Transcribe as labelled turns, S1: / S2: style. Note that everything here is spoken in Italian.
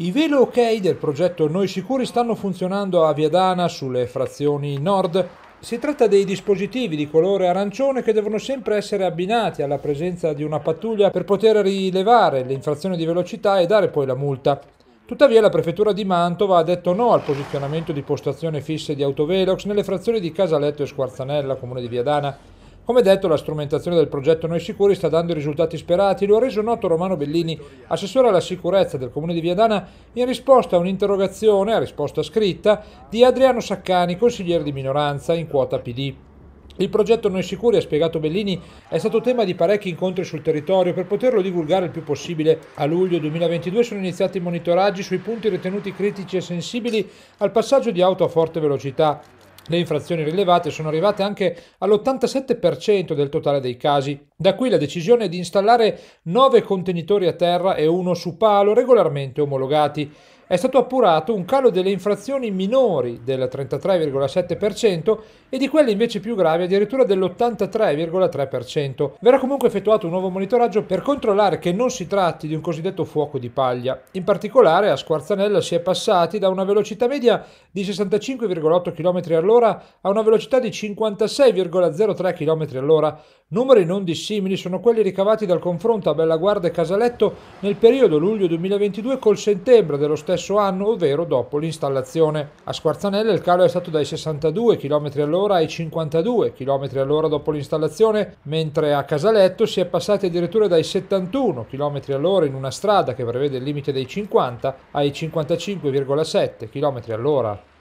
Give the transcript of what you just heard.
S1: I velo ok del progetto Noi Sicuri stanno funzionando a Viadana sulle frazioni nord. Si tratta dei dispositivi di colore arancione che devono sempre essere abbinati alla presenza di una pattuglia per poter rilevare l'infrazione di velocità e dare poi la multa. Tuttavia la prefettura di Mantova ha detto no al posizionamento di postazioni fisse di autovelox nelle frazioni di Casaletto e Squarzanella, comune di Viadana. Come detto, la strumentazione del progetto Noi Sicuri sta dando i risultati sperati, lo ha reso noto Romano Bellini, assessore alla sicurezza del comune di Viadana, in risposta a un'interrogazione, a risposta scritta, di Adriano Saccani, consigliere di minoranza in quota PD. Il progetto Noi Sicuri, ha spiegato Bellini, è stato tema di parecchi incontri sul territorio per poterlo divulgare il più possibile. A luglio 2022 sono iniziati monitoraggi sui punti ritenuti critici e sensibili al passaggio di auto a forte velocità. Le infrazioni rilevate sono arrivate anche all'87% del totale dei casi. Da qui la decisione di installare 9 contenitori a terra e uno su palo regolarmente omologati è stato appurato un calo delle infrazioni minori del 33,7% e di quelle invece più gravi addirittura dell'83,3%. Verrà comunque effettuato un nuovo monitoraggio per controllare che non si tratti di un cosiddetto fuoco di paglia. In particolare a Squarzanella si è passati da una velocità media di 65,8 km all'ora a una velocità di 56,03 km all'ora. Numeri non dissimili sono quelli ricavati dal confronto a Bellaguarda e Casaletto nel periodo luglio 2022 col settembre dello stesso stesso anno, ovvero dopo l'installazione. A Squarzanella il calo è stato dai 62 km all'ora ai 52 km all'ora dopo l'installazione, mentre a Casaletto si è passati addirittura dai 71 km all'ora in una strada che prevede il limite dei 50 ai 55,7 km all'ora.